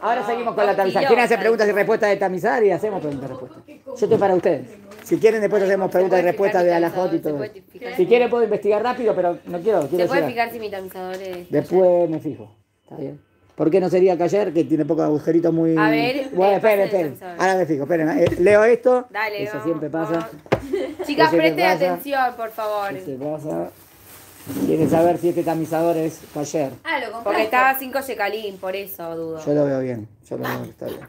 Ahora ah, seguimos con la tamizar. ¿Quieren hacer preguntas y respuestas de tamizar? Y hacemos preguntas y respuestas. Yo estoy para ustedes. Si quieren, después hacemos preguntas y respuestas de Alajot y todo. Si quieren, puedo investigar rápido, pero no quiero. ¿Se puede fijar si mi tamizador es.? Después me fijo. Está bien. ¿Por qué no sería ayer? que tiene pocos agujeritos muy... A ver, bueno, eh, esperen, esperen. Ahora me fijo, espérenme. Eh, leo esto. Dale, Eso siempre pasa. Chicas, presten atención, por favor. pasa. Quiere saber si este tamizador es taller. Ah, lo compré Porque estaba 5 secalín, por eso dudo. Yo lo veo bien, yo lo veo está bien.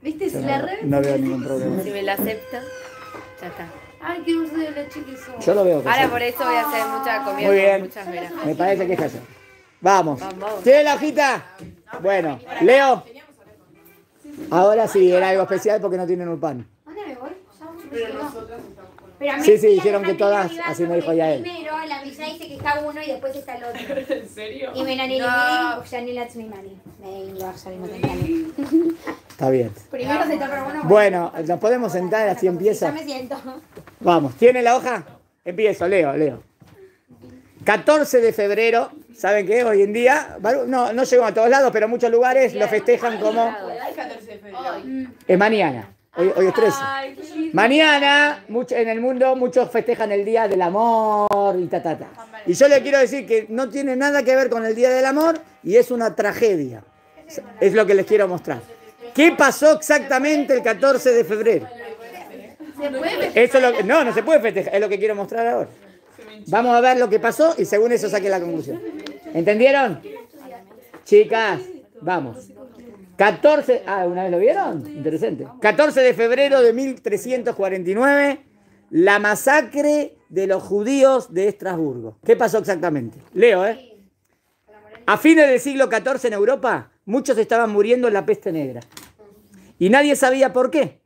¿Viste? Si la re... no veo ningún problema. Si me la acepto, ya está. Ay, qué dulce de leche que Yo lo veo. Ahora por eso voy a hacer mucha comida. Muy bien. Muchas Me parece que es taller. Vamos. ¿Sí, la hojita? Bueno, Leo. Ahora sí, era algo especial porque no tienen un pan. ¿Dónde me voy? Pero Sí, sí, dijeron que todas, así me dijo ya él dice que está uno y después está el otro. ¿En serio? Y me la ya ni la Tsumimani. Está bien. Primero se toca uno. Bueno, nos podemos sentar, así empieza. Ya me siento. Vamos, ¿tiene la hoja? Empiezo, leo, leo. 14 de febrero, ¿saben qué? Hoy en día, no, no llego a todos lados, pero muchos lugares lo festejan como... Es mañana. Hoy, Mañana en el mundo muchos festejan el Día del Amor y ta, ta, ta. Y yo le quiero decir que no tiene nada que ver con el Día del Amor y es una tragedia. Es lo que les quiero mostrar. ¿Qué pasó exactamente el 14 de febrero? no, no se puede festejar, es lo que quiero mostrar ahora. Vamos a ver lo que pasó y según eso saqué la conclusión. ¿Entendieron? Chicas, vamos. 14, ah, ¿una vez lo vieron? Interesante. 14 de febrero de 1349, la masacre de los judíos de Estrasburgo. ¿Qué pasó exactamente? Leo, ¿eh? A fines del siglo XIV en Europa, muchos estaban muriendo en la peste negra. Y nadie sabía por qué.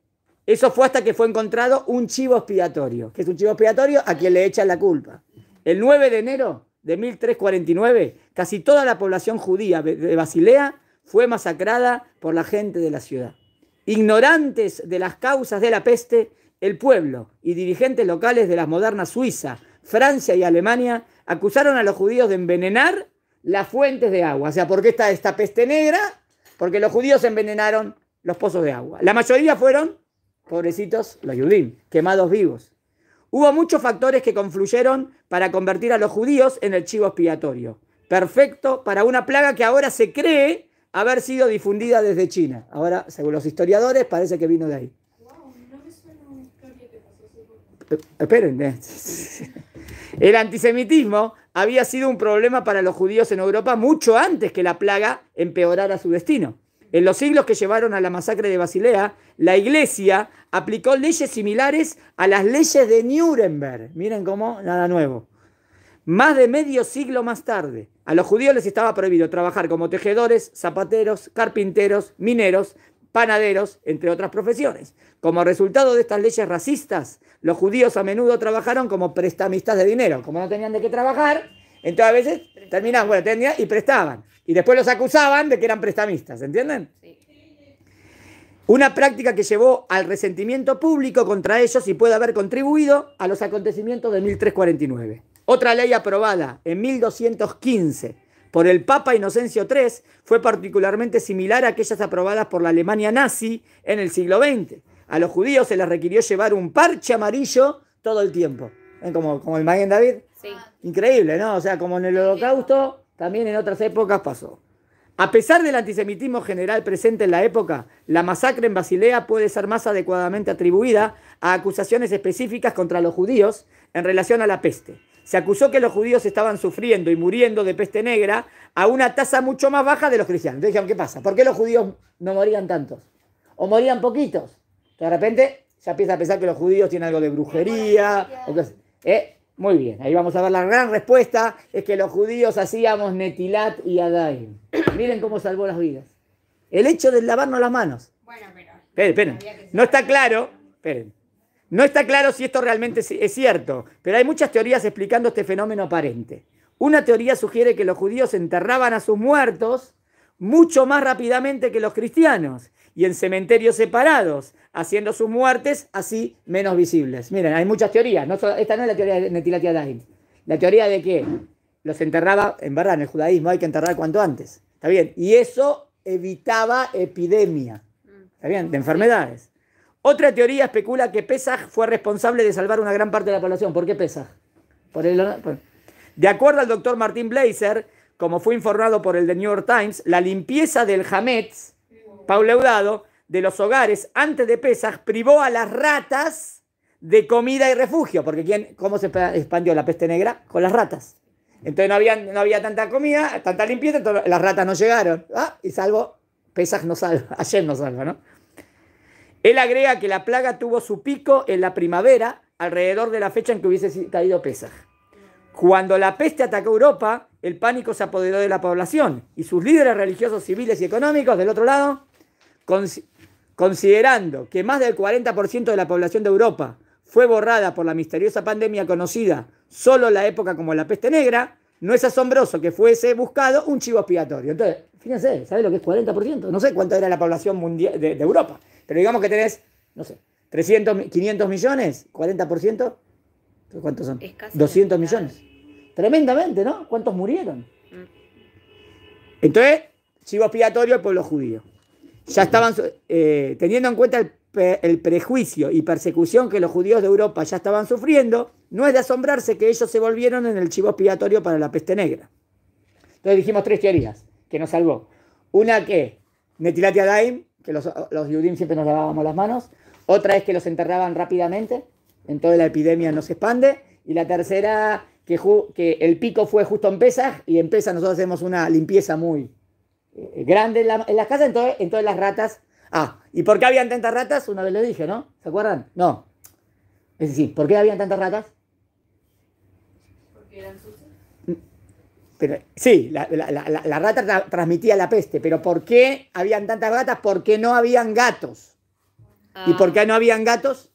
Eso fue hasta que fue encontrado un chivo expiatorio. ¿Qué es un chivo expiatorio? A quien le echan la culpa. El 9 de enero de 1349, casi toda la población judía de Basilea fue masacrada por la gente de la ciudad. Ignorantes de las causas de la peste, el pueblo y dirigentes locales de las modernas Suiza, Francia y Alemania acusaron a los judíos de envenenar las fuentes de agua. O sea, ¿por qué está esta peste negra? Porque los judíos envenenaron los pozos de agua. La mayoría fueron, pobrecitos, los judíos, quemados vivos. Hubo muchos factores que confluyeron para convertir a los judíos en el chivo expiatorio, perfecto para una plaga que ahora se cree haber sido difundida desde China. Ahora, según los historiadores, parece que vino de ahí. Esperen. El antisemitismo había sido un problema para los judíos en Europa mucho antes que la plaga empeorara su destino. En los siglos que llevaron a la masacre de Basilea, la iglesia aplicó leyes similares a las leyes de Nuremberg. Miren cómo, nada nuevo. Más de medio siglo más tarde, a los judíos les estaba prohibido trabajar como tejedores, zapateros, carpinteros, mineros, panaderos, entre otras profesiones. Como resultado de estas leyes racistas, los judíos a menudo trabajaron como prestamistas de dinero. Como no tenían de qué trabajar, entonces a veces terminaban, bueno, y prestaban. Y después los acusaban de que eran prestamistas, ¿entienden? Una práctica que llevó al resentimiento público contra ellos y puede haber contribuido a los acontecimientos de 1349. Otra ley aprobada en 1215 por el Papa Inocencio III fue particularmente similar a aquellas aprobadas por la Alemania nazi en el siglo XX. A los judíos se les requirió llevar un parche amarillo todo el tiempo. Como, el Mayen David. Sí. Increíble, ¿no? O sea, como en el holocausto, también en otras épocas pasó. A pesar del antisemitismo general presente en la época, la masacre en Basilea puede ser más adecuadamente atribuida a acusaciones específicas contra los judíos en relación a la peste se acusó que los judíos estaban sufriendo y muriendo de peste negra a una tasa mucho más baja de los cristianos. Entonces dijeron, ¿qué pasa? ¿Por qué los judíos no morían tantos? ¿O morían poquitos? de repente ya empieza a pensar que los judíos tienen algo de brujería. Eh, muy bien, ahí vamos a ver la gran respuesta, es que los judíos hacíamos netilat y Adain. Miren cómo salvó las vidas. El hecho de lavarnos las manos. Bueno, pero... Esperen, No está claro. Esperen. No está claro si esto realmente es cierto, pero hay muchas teorías explicando este fenómeno aparente. Una teoría sugiere que los judíos enterraban a sus muertos mucho más rápidamente que los cristianos y en cementerios separados, haciendo sus muertes así menos visibles. Miren, hay muchas teorías. esta no es la teoría de Netilati La teoría de que los enterraba, en verdad, en el judaísmo hay que enterrar cuanto antes. Está bien. Y eso evitaba epidemia. Está bien, de enfermedades. Otra teoría especula que Pesach fue responsable de salvar una gran parte de la población. ¿Por qué Pesach? De acuerdo al doctor Martin Blazer, como fue informado por el The New York Times, la limpieza del Hametz, pauleudado, de los hogares antes de Pesach, privó a las ratas de comida y refugio. Porque ¿quién, ¿cómo se expandió la peste negra? Con las ratas. Entonces no había, no había tanta comida, tanta limpieza, entonces las ratas no llegaron. Ah, y salvo, Pesach, no salva, ayer no salva, ¿no? Él agrega que la plaga tuvo su pico en la primavera, alrededor de la fecha en que hubiese caído Pesaj. Cuando la peste atacó Europa, el pánico se apoderó de la población y sus líderes religiosos, civiles y económicos, del otro lado, considerando que más del 40% de la población de Europa fue borrada por la misteriosa pandemia conocida solo en la época como la peste negra, no es asombroso que fuese buscado un chivo expiatorio. Entonces, fíjense, ¿sabe lo que es 40%? No sé cuánto era la población mundial de Europa. Pero digamos que tenés, no sé, 300, 500 millones, 40%, ¿cuántos son? 200 millones. Tremendamente, ¿no? ¿Cuántos murieron? Mm. Entonces, chivo expiatorio al pueblo judío. Ya estaban, eh, teniendo en cuenta el, prejuicio y persecución que los judíos de Europa ya estaban sufriendo, no es de asombrarse que ellos se volvieron en el chivo expiatorio para la peste negra. Entonces dijimos tres teorías que nos salvó. Una que Netilati Daim que los, los Yudim siempre nos lavábamos las manos. Otra es que los enterraban rápidamente, entonces la epidemia no se expande. Y la tercera, que, que el pico fue justo en Pesas, y en Pesas nosotros hacemos una limpieza muy eh, grande en, las casas, entonces, entonces las ratas. Ah, ¿y por qué habían tantas ratas? Una vez lo dije, ¿no? ¿Se acuerdan? No. Es decir, ¿por qué habían tantas ratas? Porque eran sí, la, rata transmitía la peste, pero ¿por qué habían tantas ratas? Porque no habían gatos. ¿Y por qué ah. no habían gatos?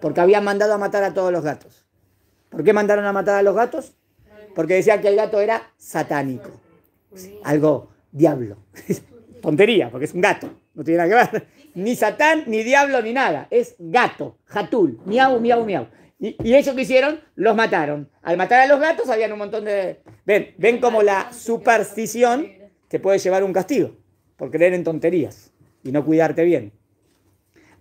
Porque habían mandado a matar a todos los gatos. ¿Por qué mandaron a matar a los gatos? Porque decían que el gato era satánico. Algo diablo. Tontería, porque es un gato. No tiene nada que ver. Ni satán, ni diablo, ni nada. Es gato. Jatul. Miau, miau, miau. Y, ellos que hicieron, los mataron. Al matar a los gatos, habían un montón de. Ven, ven como la superstición te puede llevar un castigo por creer en tonterías y no cuidarte bien.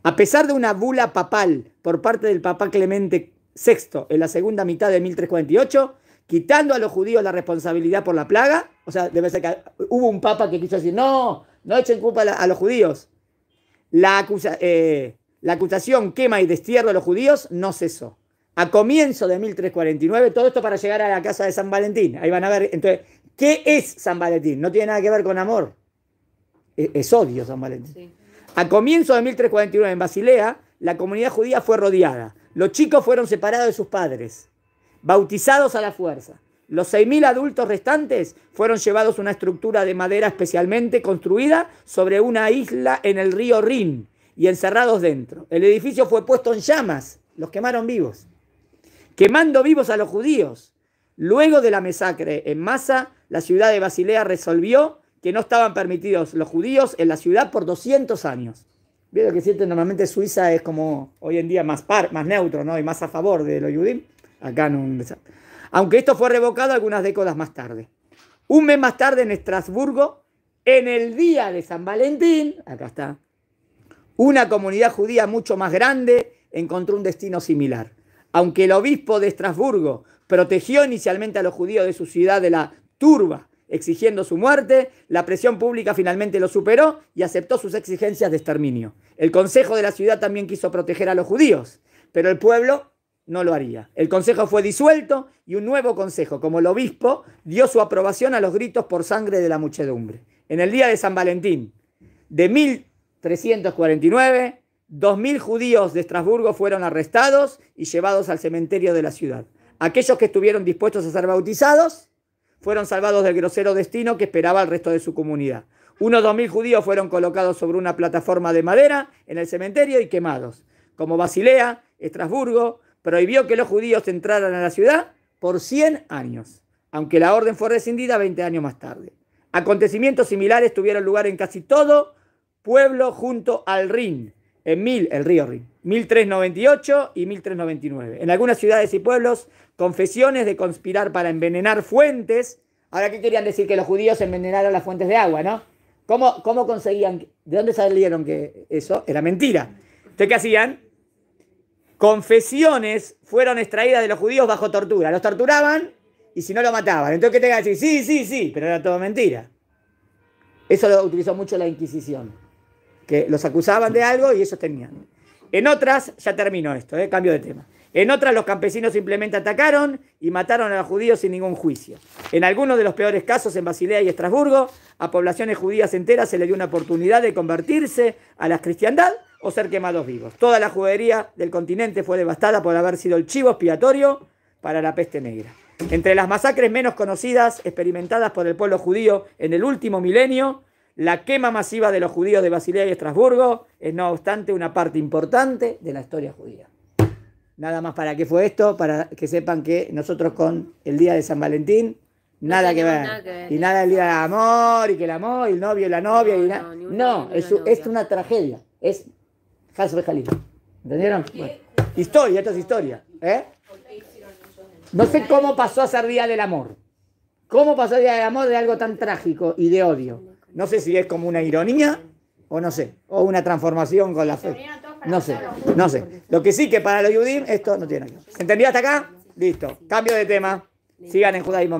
A pesar de una bula papal por parte del Papa Clemente VI en la segunda mitad de 1348, quitando a los judíos la responsabilidad por la plaga, o sea, debe ser que hubo un papa que quiso decir, no, no echen culpa a los judíos. La, eh, la acusación, quema y destierro a los judíos no cesó a comienzo de 1349, todo esto para llegar a la casa de San Valentín. Ahí van a ver, entonces, ¿qué es San Valentín? No tiene nada que ver con amor. E-, es, odio San Valentín. A comienzo de 1349 en Basilea, la comunidad judía fue rodeada. Los chicos fueron separados de sus padres, bautizados a la fuerza. Los 6.000 adultos restantes fueron llevados a una estructura de madera especialmente construida sobre una isla en el río Rin y encerrados dentro. El edificio fue puesto en llamas, los quemaron vivos quemando vivos a los judíos. Luego de la masacre en masa, la ciudad de Basilea resolvió que no estaban permitidos los judíos en la ciudad por 200 años. Vieron que siente normalmente Suiza es como hoy en día más, más neutro ¿no? y más a favor de los judíos. Acá Aunque esto fue revocado algunas décadas más tarde. Un mes más tarde en Estrasburgo, en el día de San Valentín, acá está, una comunidad judía mucho más grande encontró un destino similar. Aunque el obispo de Estrasburgo protegió inicialmente a los judíos de su ciudad de la turba, exigiendo su muerte, la presión pública finalmente lo superó y aceptó sus exigencias de exterminio. El Consejo de la ciudad también quiso proteger a los judíos, pero el pueblo no lo haría. El Consejo fue disuelto y un nuevo Consejo, como el obispo, dio su aprobación a los gritos por sangre de la muchedumbre. En el día de San Valentín de 1349, 2.000 judíos de Estrasburgo fueron arrestados y llevados al cementerio de la ciudad. Aquellos que estuvieron dispuestos a ser bautizados fueron salvados del grosero destino que esperaba al resto de su comunidad. Unos dos mil judíos fueron colocados sobre una plataforma de madera en el cementerio y quemados. Como Basilea, Estrasburgo prohibió que los judíos entraran a la ciudad por 100 años, aunque la orden fue rescindida 20 años más tarde. Acontecimientos similares tuvieron lugar en casi todo pueblo junto al Rin, en el río 1398 y 1399. En algunas ciudades y pueblos, confesiones de conspirar para envenenar fuentes. Ahora, ¿qué querían decir? Que los judíos envenenaron las fuentes de agua, ¿no? ¿Cómo, cómo conseguían? ¿De dónde salieron que eso era mentira? ¿Ustedes ¿qué hacían? Confesiones fueron extraídas de los judíos bajo tortura. Los torturaban y si no lo mataban. Entonces, ¿qué te que decir? Sí, sí, sí, pero era todo mentira. Eso lo utilizó mucho la Inquisición que los acusaban de algo y ellos tenían. En otras, ya terminó esto, eh, cambio de tema. En otras, los campesinos simplemente atacaron y mataron a los judíos sin ningún juicio. En algunos de los peores casos, en Basilea y Estrasburgo, a poblaciones judías enteras se les dio una oportunidad de convertirse a la cristiandad o ser quemados vivos. Toda la judería del continente fue devastada por haber sido el chivo expiatorio para la peste negra. Entre las masacres menos conocidas experimentadas por el pueblo judío en el último milenio, la quema masiva de los judíos de Basilea y Estrasburgo es, no obstante, una parte importante de la historia judía. Nada más para qué fue esto, para que sepan que nosotros con el día de San Valentín, nada, que, ver. Y nada el día del amor, y que el amor, y el novio, y la novia, no, y No, no es, una tragedia. Es de Jalil. ¿Entendieron? Historia, esto es historia. ¿eh? No sé cómo pasó a ser día del amor. ¿Cómo pasó el día del amor de algo tan trágico y de odio? No sé si es como una ironía o no sé, o una transformación con la fe. No sé, no sé. Lo que sí que para los judíos esto no tiene nada ¿Entendido hasta acá? Listo. Cambio de tema. Sigan en judaísmo.